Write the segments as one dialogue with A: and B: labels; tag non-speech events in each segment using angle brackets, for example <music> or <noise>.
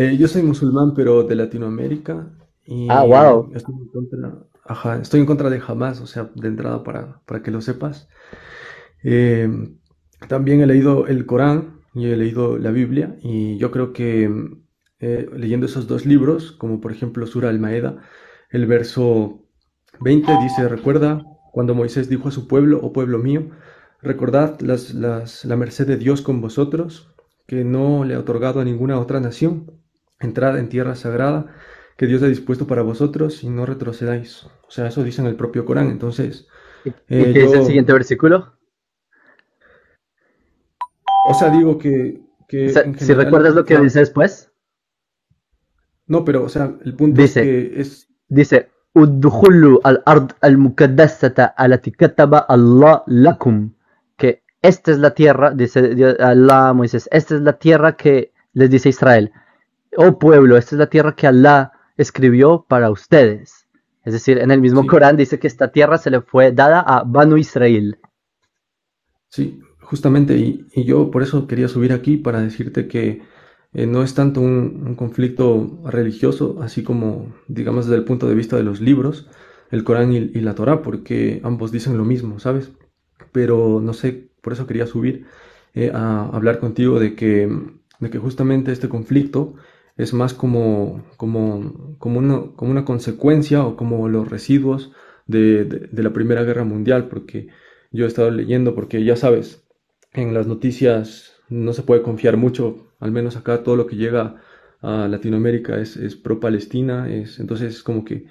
A: Eh, yo soy musulmán, pero de Latinoamérica. Y ah, wow. Estoy en contra, de jamás, o sea, de entrada para, que lo sepas. Em, también he leído el Corán y he leído la Biblia y yo creo que eh, leyendo esos dos libros, como por ejemplo Sura al-Maeda, el verso 20 dice, recuerda cuando Moisés dijo a su pueblo, oh pueblo mío, recordad las, las, la merced de Dios con vosotros, que no le ha otorgado a ninguna otra nación entrada en tierra sagrada que Dios ha dispuesto para vosotros y no retrocedáis. O sea, eso dice en el propio Corán. Entonces, qué es eh, el siguiente
B: versículo?
A: O sea, digo que. si recuerdas lo que dice después. No, pero, o sea, el punto dice, es que Dice: Que
B: esta es la tierra, dice Allah Moisés, esta es la tierra que les dice Israel oh pueblo, esta es la tierra que Alá escribió para ustedes. Es decir, en el
A: mismo Corán dice que esta tierra se le fue dada a Banu Israel. Sí, justamente, y, yo por eso quería subir aquí para decirte que eh, no es tanto un, conflicto religioso, así como, digamos, desde el punto de vista de los libros, el Corán y, la Torá, porque ambos dicen lo mismo, ¿sabes? Pero no sé, por eso quería subir eh, a hablar contigo de que, de que justamente este conflicto es más como, como, como, una, como una consecuencia o como los residuos de, de, la Primera Guerra Mundial, porque yo he estado leyendo, porque ya sabes, en las noticias no se puede confiar mucho, al menos acá todo lo que llega a Latinoamérica es, pro-Palestina, es, entonces es como que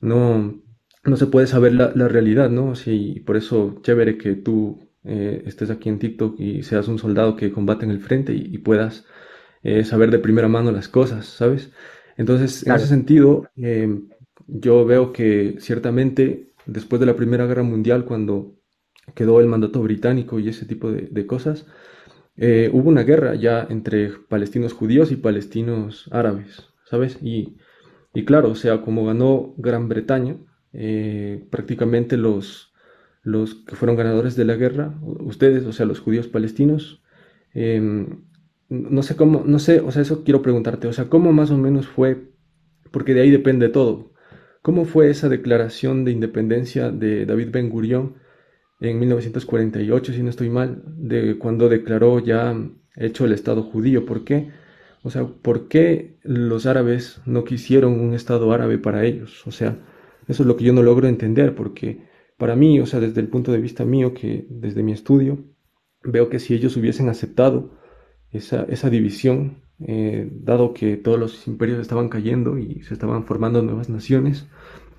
A: no, no se puede saber la, realidad, ¿no? Sí, por eso chévere que tú eh, estés aquí en TikTok y seas un soldado que combate en el frente y puedas eh, saber de primera mano las cosas, ¿sabes? Entonces, en ese sentido, em, yo veo que ciertamente después de la Primera Guerra Mundial, cuando quedó el mandato británico y ese tipo de, cosas, eh, hubo una guerra ya entre palestinos judíos y palestinos árabes, ¿sabes? Y, y claro, o sea, como ganó Gran Bretaña, eh, prácticamente los, los que fueron ganadores de la guerra, ustedes, o sea, los judíos palestinos, eh, no sé cómo, no sé, o sea, eso quiero preguntarte, o sea, ¿cómo más o menos fue? Porque de ahí depende todo. ¿Cómo fue esa declaración de independencia de David Ben Gurión en 1948, si no estoy mal, de cuando declaró ya hecho el Estado judío? ¿Por qué? O sea, ¿por qué los árabes no quisieron un Estado árabe para ellos? O sea, eso es lo que yo no logro entender, porque para mí, o sea, desde el punto de vista mío, que desde mi estudio, veo que si ellos hubiesen aceptado esa, división, eh, dado que todos los imperios estaban cayendo y se estaban formando nuevas naciones,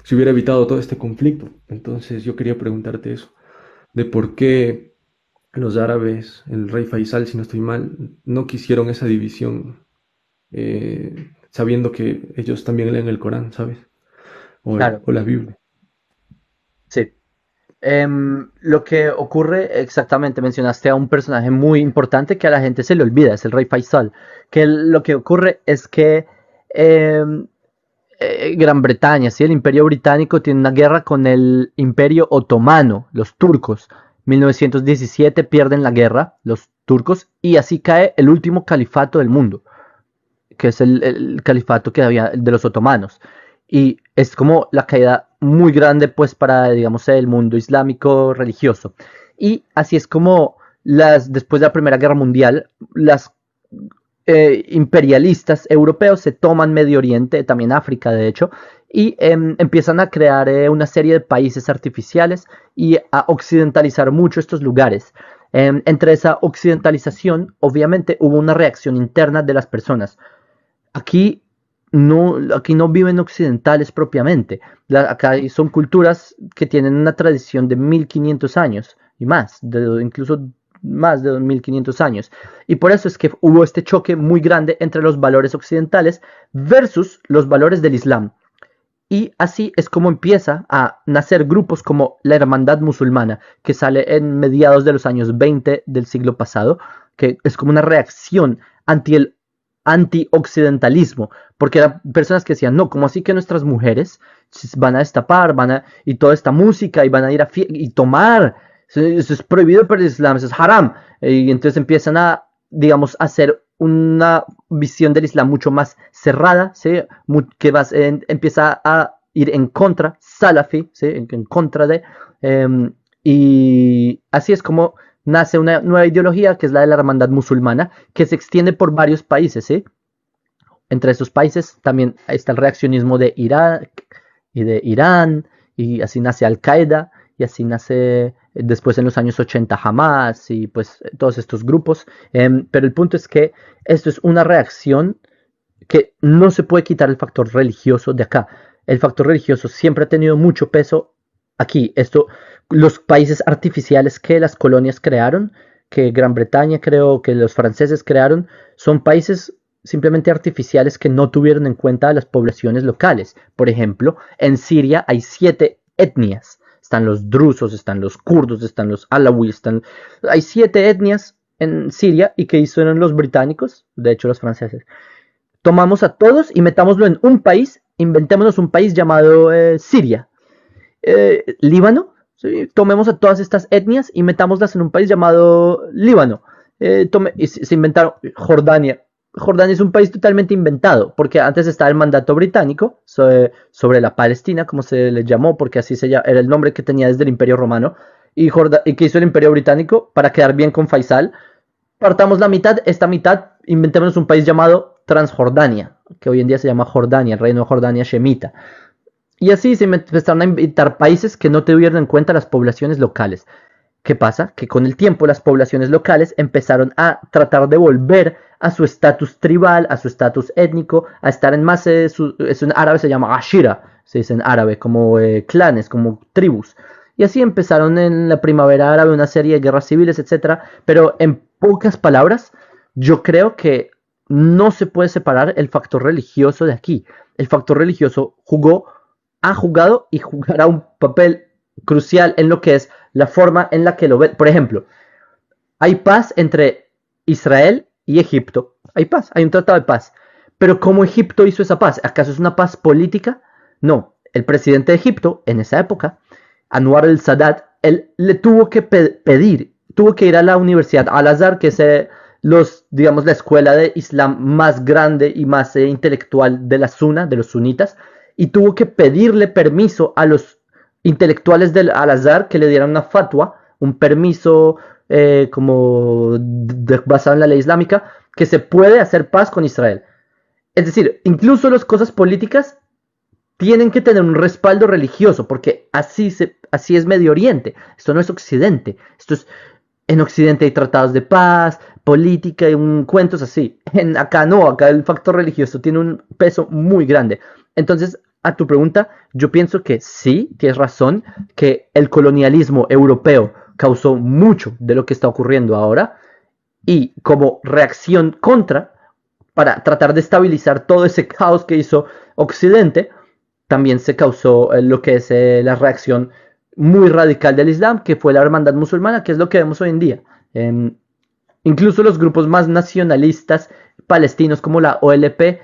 A: se hubiera evitado todo este conflicto. Entonces yo quería preguntarte eso, de por qué los árabes, el rey Faisal, si no estoy mal, no quisieron esa división, eh, sabiendo que ellos también leen el Corán, ¿sabes? o la Biblia. Sí. Em, lo que ocurre exactamente, mencionaste
B: a un personaje muy importante que a la gente se le olvida, es el rey Faisal, que lo que ocurre es que em, eh, Gran Bretaña, ¿sí? el imperio británico tiene una guerra con el imperio otomano, los turcos. 1917 pierden la guerra, los turcos, y así cae el último califato del mundo, que es el, el califato que había de los otomanos y es como la caída muy grande pues para digamos el mundo islámico religioso y así es como las después de la primera guerra mundial las eh, imperialistas europeos se toman Medio Oriente también África de hecho y em, empiezan a crear eh, una serie de países artificiales y a occidentalizar mucho estos lugares em, entre esa occidentalización obviamente hubo una reacción interna de las personas aquí no, aquí no viven occidentales propiamente. acá son culturas que tienen una tradición de 1500 años y más, incluso más de 1500 años. Y por eso es que hubo este choque muy grande entre los valores occidentales versus los valores del Islam. Y así es como empieza a nacer grupos como la Hermandad Musulmana, que sale en mediados de los años 20 del siglo pasado, que es como una reacción ante el anti-occidentalismo, porque eran personas que decían, no, como así que nuestras mujeres van a destapar, van a, y toda esta música, y van a ir a y tomar, eso, es prohibido por el Islam, eso es haram, y entonces empiezan a, digamos, hacer una visión del Islam mucho más cerrada, ¿sí? que vas, empieza a ir en contra, salafi, en, contra de, em, y así es como nace una nueva ideología que es la de la hermandad musulmana, que se extiende por varios países. Entre esos países también está el reaccionismo de Irak y de Irán, y así nace Al-Qaeda, y así nace eh, después en los años 80 Hamas y pues todos estos grupos. Em, pero el punto es que esto es una reacción que no se puede quitar el factor religioso de acá. El factor religioso siempre ha tenido mucho peso aquí. Esto, los países artificiales que las colonias crearon, que Gran Bretaña creó, que los franceses crearon, son países simplemente artificiales que no tuvieron en cuenta a las poblaciones locales. Por ejemplo, en Siria hay siete etnias. Están los drusos, están los kurdos, están los alawis, están... hay siete etnias en Siria y que hicieron los británicos, de hecho los franceses. Tomamos a todos y metámoslo en un país, inventémonos un país llamado eh, Siria. Eh, Líbano Tomemos a todas estas etnias y metámoslas en un país llamado Líbano. Eh, y se inventaron Jordania. Jordania es un país totalmente inventado, porque antes estaba el mandato británico sobre, la Palestina, como se le llamó, porque así se era el nombre que tenía desde el Imperio Romano, y, y que hizo el Imperio Británico para quedar bien con Faisal. Partamos la mitad, esta mitad, inventémonos un país llamado Transjordania, que hoy en día se llama Jordania, el reino de Jordania Shemita. Y así se empezaron a invitar países que no tuvieron en cuenta las poblaciones locales. ¿Qué pasa? Que con el tiempo las poblaciones locales empezaron a tratar de volver a su estatus tribal, a su estatus étnico, a estar en más... Eh, es un árabe se llama ashira, se dice en árabe, como eh, clanes, como tribus. Y así empezaron en la primavera árabe una serie de guerras civiles, etc. Pero en pocas palabras, yo creo que no se puede separar el factor religioso de aquí. El factor religioso jugó ha jugado y jugará un papel crucial en lo que es la forma en la que lo ve. Por ejemplo, hay paz entre Israel y Egipto. Hay paz, hay un tratado de paz. Pero ¿cómo Egipto hizo esa paz? ¿Acaso es una paz política? No. El presidente de Egipto, en esa época, Anwar el Sadat, él le tuvo que pedir, tuvo que ir a la Universidad Al-Azhar, que es eh, los, digamos, la escuela de Islam más grande y más eh, intelectual de la Sunna, de los sunitas, y tuvo que pedirle permiso a los intelectuales del Al-Azhar que le dieran una fatwa, un permiso eh, como basado en la ley islámica, que se puede hacer paz con Israel. Es decir, incluso las cosas políticas tienen que tener un respaldo religioso, porque así, se, así es Medio Oriente, esto no es Occidente, esto es, en Occidente hay tratados de paz, política y un, cuentos así. En, acá no, acá el factor religioso tiene un peso muy grande. Entonces, a tu pregunta, yo pienso que sí, tienes razón, que el colonialismo europeo causó mucho de lo que está ocurriendo ahora y como reacción contra, para tratar de estabilizar todo ese caos que hizo Occidente, también se causó eh, lo que es eh, la reacción muy radical del Islam, que fue la hermandad musulmana, que es lo que vemos hoy en día. Em, incluso los grupos más nacionalistas palestinos como la OLP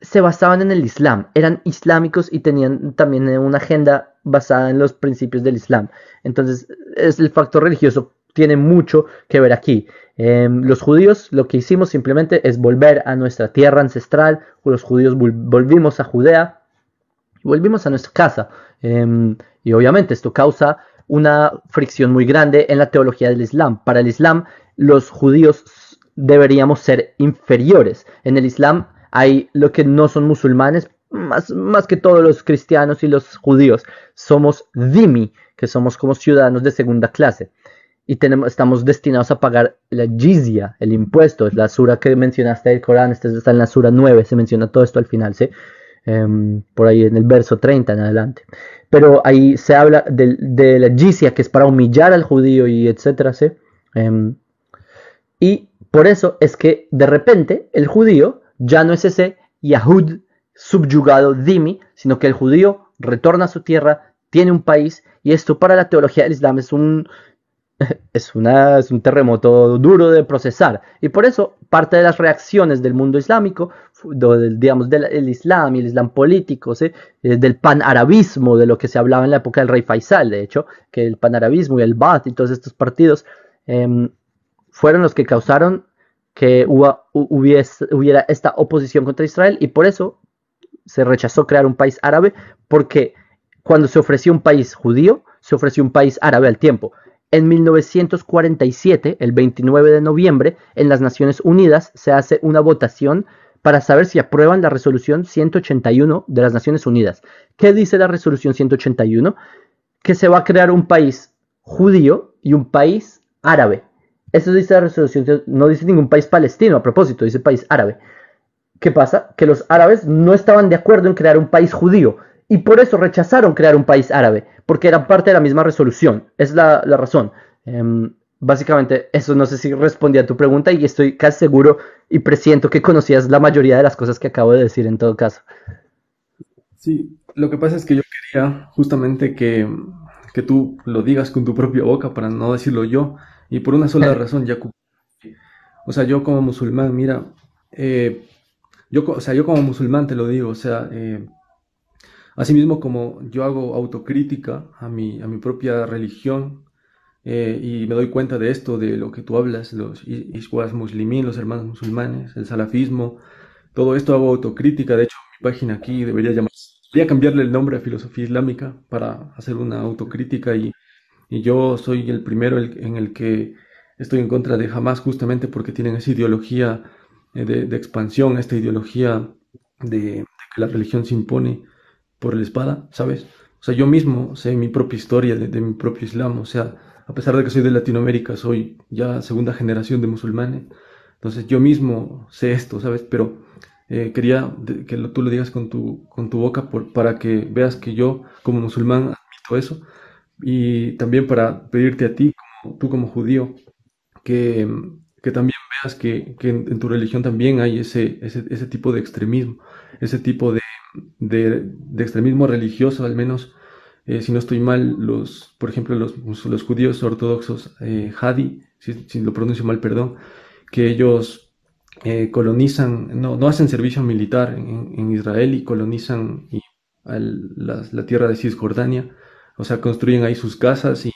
B: se basaban en el Islam, eran islámicos y tenían también una agenda basada en los principios del Islam. Entonces, es el factor religioso tiene mucho que ver aquí. Em, los judíos lo que hicimos simplemente es volver a nuestra tierra ancestral, los judíos volvimos a Judea, volvimos a nuestra casa. Em, y obviamente esto causa una fricción muy grande en la teología del Islam. Para el Islam, los judíos deberíamos ser inferiores. En el Islam hay lo que no son musulmanes, más, más que todos los cristianos y los judíos, somos dhimmi, que somos como ciudadanos de segunda clase y tenemos, estamos destinados a pagar la jizya, el impuesto, la sura que mencionaste del Corán, esta está en la sura 9, se menciona todo esto al final, ¿sí? Em, por ahí en el verso 30 en adelante. Pero ahí se habla de, de la jizya, que es para humillar al judío y etcétera, ¿sí? Em, y por eso es que de repente el judío ya no es ese Yahud subyugado Dimi, sino que el judío retorna a su tierra, tiene un país, y esto para la teología del Islam es un, <laughs> es, una, un terremoto duro de procesar. Y por eso parte de las reacciones del mundo islámico, digamos, del Islam y el Islam político, eh, del panarabismo, de lo que se hablaba en la época del rey Faisal, de hecho, que el panarabismo y el Ba'ath y todos estos partidos em, fueron los que causaron que hubiera esta oposición contra Israel y por eso se rechazó crear un país árabe porque cuando se ofreció un país judío, se ofreció un país árabe al tiempo. En 1947, el 29 de noviembre, en las Naciones Unidas se hace una votación para saber si aprueban la resolución 181 de las Naciones Unidas. ¿Qué dice la resolución 181? Que se va a crear un país judío y un país árabe. Eso dice la resolución no dice ningún país palestino, a propósito, dice país árabe. ¿Qué pasa? Que los árabes no estaban de acuerdo en crear un país judío y por eso rechazaron crear un país árabe, porque eran parte de la misma resolución. Es la, razón. Em, básicamente, eso no sé si respondía a tu pregunta y estoy casi seguro y presiento que conocías la mayoría de las cosas que acabo
A: de decir en todo caso. Sí, lo que pasa es que yo quería justamente que, que tú lo digas con tu propia boca para no decirlo yo. Y por una sola razón, ya O sea, yo como musulmán, mira, eh, yo, o sea, yo como musulmán te lo digo, o sea, eh, mismo como yo hago autocrítica a mi, a mi propia religión eh, y me doy cuenta de esto, de lo que tú hablas, los isquas muslimín, los hermanos musulmanes, el salafismo, todo esto hago autocrítica, de hecho mi página aquí debería llamarse, debería cambiarle el nombre a filosofía islámica para hacer una autocrítica y y yo soy el primero en el que estoy en contra de Hamas justamente porque tienen esa ideología eh, de, de expansión, esta ideología de, que la religión se impone por la espada, ¿sabes? O sea, yo mismo sé mi propia historia de, mi propio islam, o sea, a pesar de que soy de Latinoamérica, soy ya segunda generación de musulmanes, entonces yo mismo sé esto, ¿sabes? Pero eh, quería que lo, tú lo digas con tu, con tu boca para que veas que yo como musulmán admito eso y también para pedirte a ti, tú como judío, que, que también veas que, en, tu religión también hay ese, ese, tipo de extremismo, ese tipo de, de, extremismo religioso, al menos, eh, si no estoy mal, los, por ejemplo, los, los judíos ortodoxos, eh, Hadi, si, lo pronuncio mal, perdón, que ellos eh, colonizan, no, hacen servicio militar en, Israel y colonizan la, tierra de Cisjordania o sea, construyen ahí sus casas y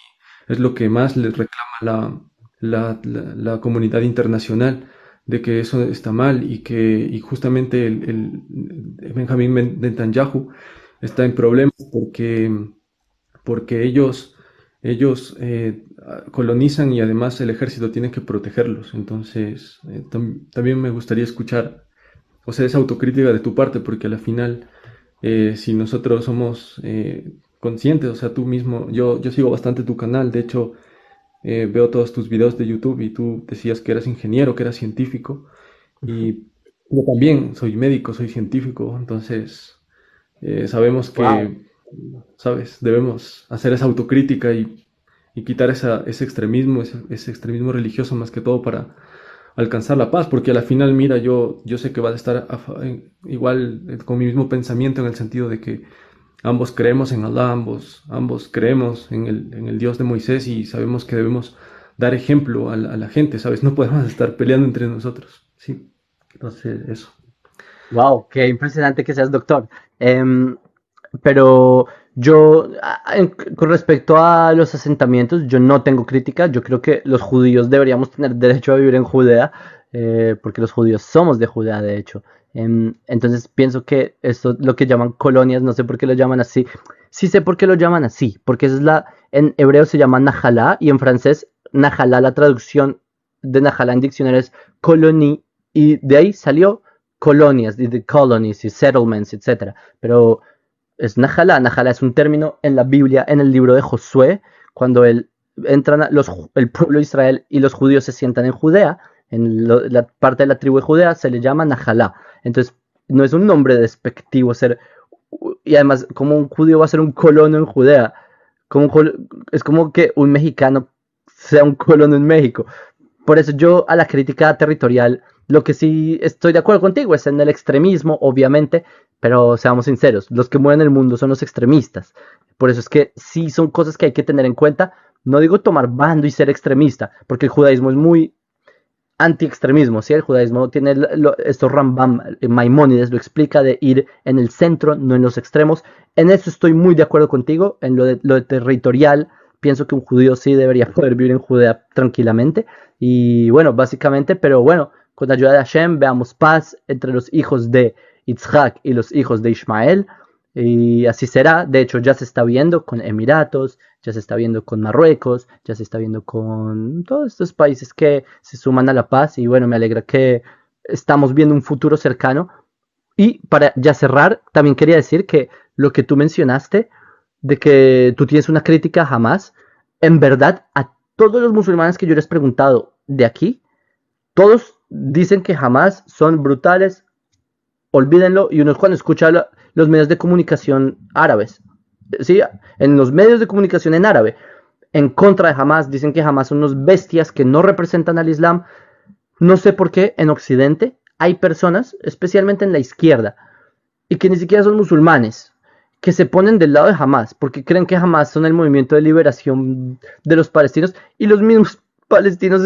A: es lo que más les reclama la, la, comunidad internacional de que eso está mal y que y justamente el, el Benjamín Netanyahu está en problemas porque, porque ellos, ellos eh, colonizan y además el ejército tiene que protegerlos. Entonces, eh, también me gustaría escuchar, o sea, esa autocrítica de tu parte, porque al final, eh, si nosotros somos conscientes, o sea, tú mismo, yo, yo sigo bastante tu canal, de hecho, eh, veo todos tus videos de YouTube y tú decías que eras ingeniero, que eras científico, y yo también soy médico, soy científico, entonces eh, sabemos que, ¿sabes? Debemos hacer esa autocrítica y, quitar ese extremismo, ese, extremismo religioso más que todo para alcanzar la paz, porque a la final, mira, yo, yo sé que vas a estar igual eh, con mi mismo pensamiento en el sentido de que Ambos creemos en Allah, ambos, ambos creemos en el, Dios de Moisés y sabemos que debemos dar ejemplo a la, gente, ¿sabes? No podemos <laughs> estar peleando entre nosotros, ¿sí? Entonces, eso. ¡Wow! ¡Qué impresionante
B: que seas doctor! Em, pero yo, con respecto a los asentamientos, yo no tengo crítica. Yo creo que los judíos deberíamos tener derecho a vivir en Judea, eh, porque los judíos somos de Judea, de hecho. Em, entonces pienso que esto lo que llaman colonias, no sé por qué lo llaman así. Sí sé por qué lo llaman así, porque es la en hebreo se llama Nahalá y en francés Nahalá, la traducción de Nahalá en diccionario es colony y de ahí salió colonias, de colonies y settlements, etc. Pero es Nahalá, Nahalá es un término en la Biblia, en el libro de Josué, cuando entran los, el pueblo de Israel y los judíos se sientan en Judea en la parte de la tribu de Judea se le llama Najalá. Entonces, no es un nombre despectivo ser. Y además, como un judío va a ser un colono en Judea? Como es como que un mexicano sea un colono en México. Por eso yo a la crítica territorial, lo que sí estoy de acuerdo contigo es en el extremismo, obviamente, pero seamos sinceros, los que mueren en el mundo son los extremistas. Por eso es que sí son cosas que hay que tener en cuenta. No digo tomar bando y ser extremista, porque el judaísmo es muy antiextremismo, Si El judaísmo tiene estos esto Rambam, eh, Maimónides lo explica de ir en el centro, no en los extremos. En eso estoy muy de acuerdo contigo, en lo, de, lo territorial, pienso que un judío sí debería <laughs> poder vivir en Judea tranquilamente. Y bueno, básicamente, pero bueno, con la ayuda de Hashem veamos paz entre los hijos de Isaac y los hijos de Ismael. Y así será, de hecho ya se está viendo con Emiratos, ya se está viendo con Marruecos, ya se está viendo con todos estos países que se suman a la paz y bueno, me alegra que estamos viendo un futuro cercano. Y para ya cerrar, también quería decir que lo que tú mencionaste, de que tú tienes una crítica jamás, en verdad a todos los musulmanes que yo les he preguntado de aquí, todos dicen que jamás son brutales, olvídenlo, y uno cuando escucha los medios de comunicación árabes ¿sí? en los medios de comunicación en árabe en contra de Hamas, dicen que Hamas son unos bestias que no representan al Islam. No sé por qué en Occidente hay personas, especialmente en la izquierda, y que ni siquiera son musulmanes, que se ponen del lado de Hamas, porque creen que Hamas son el movimiento de liberación de los palestinos, y los mismos palestinos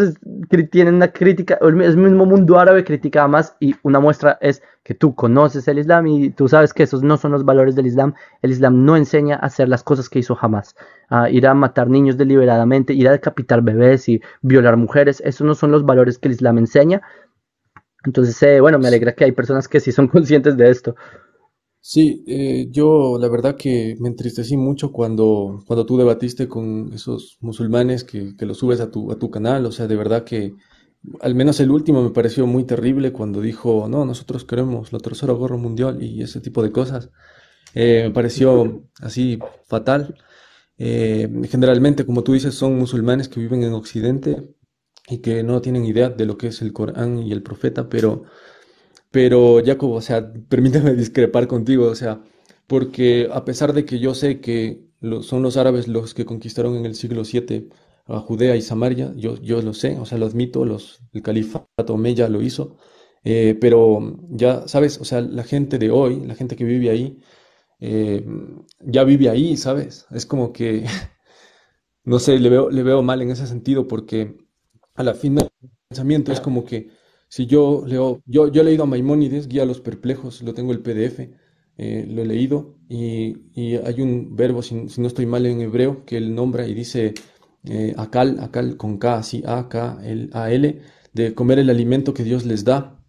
B: tienen una crítica, el mismo mundo árabe critica a Hamas, y una muestra es que tú conoces el Islam y tú sabes que esos no son los valores del Islam. El Islam no enseña a hacer las cosas que hizo jamás. A ah, ir a matar niños deliberadamente, ir a decapitar bebés y violar mujeres. Esos no son los valores que el Islam enseña. Entonces, eh, bueno, me alegra que hay personas que sí son <laughs> conscientes de
A: esto. Sí, eh, yo la verdad que me entristecí mucho cuando, cuando tú debatiste con esos musulmanes que, que los subes a tu, a tu canal. O sea, de verdad que al menos el último me pareció muy terrible cuando dijo, no, nosotros queremos la tercera guerra mundial y ese tipo de cosas. Eh, me pareció así fatal. Eh, generalmente, como tú dices, son musulmanes que viven en Occidente y que no tienen idea de lo que es el Corán y el profeta, pero, pero Jacobo, o sea, <laughs> permítame discrepar contigo, o sea, porque a pesar de que yo sé que son los árabes los que conquistaron en el siglo VII, a Judea y Samaria, yo, lo sé, o sea, lo admito, los, el califato ya lo hizo, eh, pero ya sabes, o sea, la gente de hoy, la gente que vive ahí, eh, ya vive ahí, ¿sabes? Es como que, <laughs> no sé, le veo, le veo mal en ese sentido porque a la fin del pensamiento es como que si yo leo, yo, yo he leído a Maimónides, Guía a los Perplejos, lo tengo el PDF, eh, lo he leído y, hay un verbo, si no estoy mal en hebreo, que él nombra y dice eh, acal con K, así A, K, el A, L, de comer el alimento que Dios les da.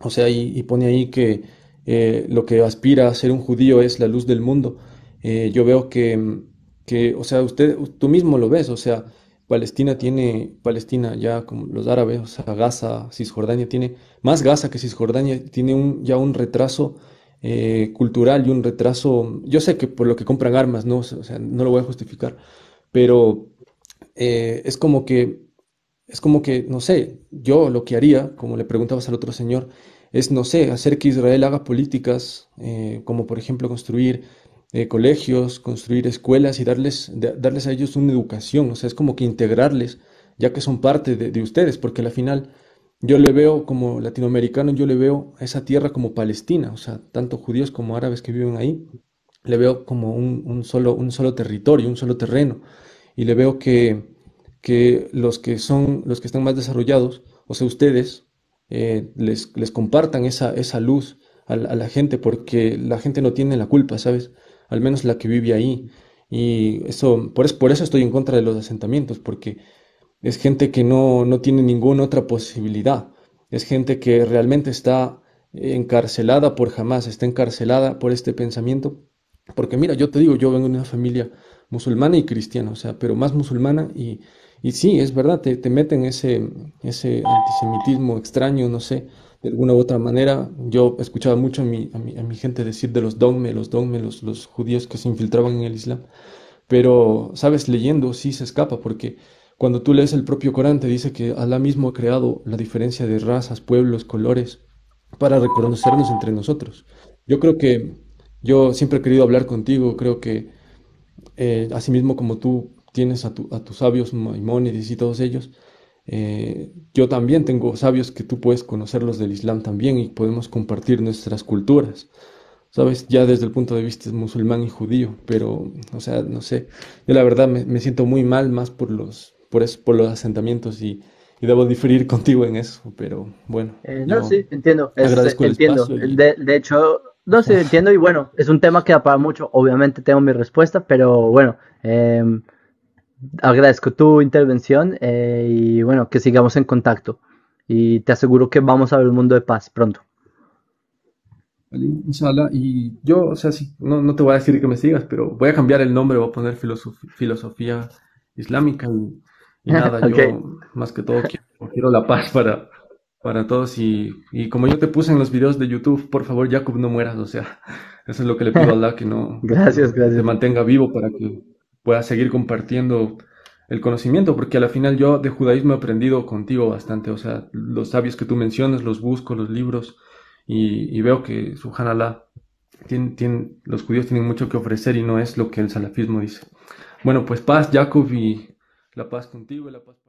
A: O sea, y, pone ahí que eh, lo que aspira a ser un judío es la luz del mundo. Eh, yo veo que, que, o sea, usted, tú mismo lo ves, o sea, Palestina tiene, Palestina ya como los árabes, o sea, Gaza, Cisjordania tiene, más Gaza que Cisjordania, tiene un, ya un retraso eh, cultural y un retraso, yo sé que por lo que compran armas, no, o sea, no lo voy a justificar, pero eh, es como que, es como que, no sé, yo lo que haría, como le preguntabas al otro señor, es, no sé, hacer que Israel haga políticas, eh, como por ejemplo construir eh, colegios, construir escuelas y darles, darles a ellos una educación, o sea, es como que integrarles, ya que son parte de, ustedes, porque al final... Yo le veo como latinoamericano, yo le veo a esa tierra como Palestina, o sea, tanto judíos como árabes que viven ahí, le veo como un, solo, un solo territorio, un solo terreno, y le veo que, que los que son, los que están más desarrollados, o sea, ustedes, eh, les, les, compartan esa, esa luz a la, gente, porque la gente no tiene la culpa, ¿sabes? Al menos la que vive ahí. Y eso, por, eso, por eso estoy en contra de los asentamientos, porque es gente que no, no tiene ninguna otra posibilidad. Es gente que realmente está encarcelada por jamás, está encarcelada por este pensamiento. Porque mira, yo te digo, yo vengo de una familia musulmana y cristiana, o sea, pero más musulmana y, y sí, es verdad, te, te meten ese, ese antisemitismo extraño, no sé, de alguna u otra manera. Yo escuchaba mucho a mi, a mi, gente decir de los dogme, los dogme, los, los judíos que se infiltraban en el Islam. Pero, sabes, leyendo sí se escapa, porque cuando tú lees el propio Corán te dice que Alá mismo ha creado la diferencia de razas, pueblos, colores, para reconocernos entre nosotros. Yo creo que yo siempre he querido hablar contigo, creo que eh, así mismo como tú tienes a, tus sabios Maimónides y todos ellos, eh, yo también tengo sabios que tú puedes conocerlos del Islam también y podemos compartir nuestras culturas, ¿sabes? Ya desde el punto de vista musulmán y judío, pero, o sea, no sé, yo la verdad me, siento muy mal más por los, por, por los asentamientos y, y debo diferir <laughs> contigo en eso, pero bueno. Eh, no, sí, entiendo. agradezco el De, hecho,
B: no, sé, <laughs> entiendo y bueno, es un tema que da para mucho, obviamente tengo mi respuesta, pero bueno. Eh, agradezco tu intervención eh, y bueno, que sigamos en contacto. Y te aseguro que vamos a ver un mundo de paz pronto.
A: Y yo, o sea, sí, no, no, te voy a decir que me sigas, pero voy a cambiar el nombre, voy a poner filosofía islámica y, nada, <laughs> yo más que todo quiero, la paz para, para todos. Y, y como yo te puse en los videos de YouTube, por favor, Jacob, no mueras, o sea, <laughs> eso es lo que le pido a Allah, que no. <laughs> gracias, gracias. mantenga vivo para que pueda seguir compartiendo el conocimiento, porque a la final yo de judaísmo he aprendido contigo bastante, o sea, los sabios que tú mencionas, los busco, los libros, y, veo que subhanallah, los judíos tienen mucho que ofrecer y no es lo que el salafismo dice. Bueno, pues paz, Jacob, y la paz contigo y la paz.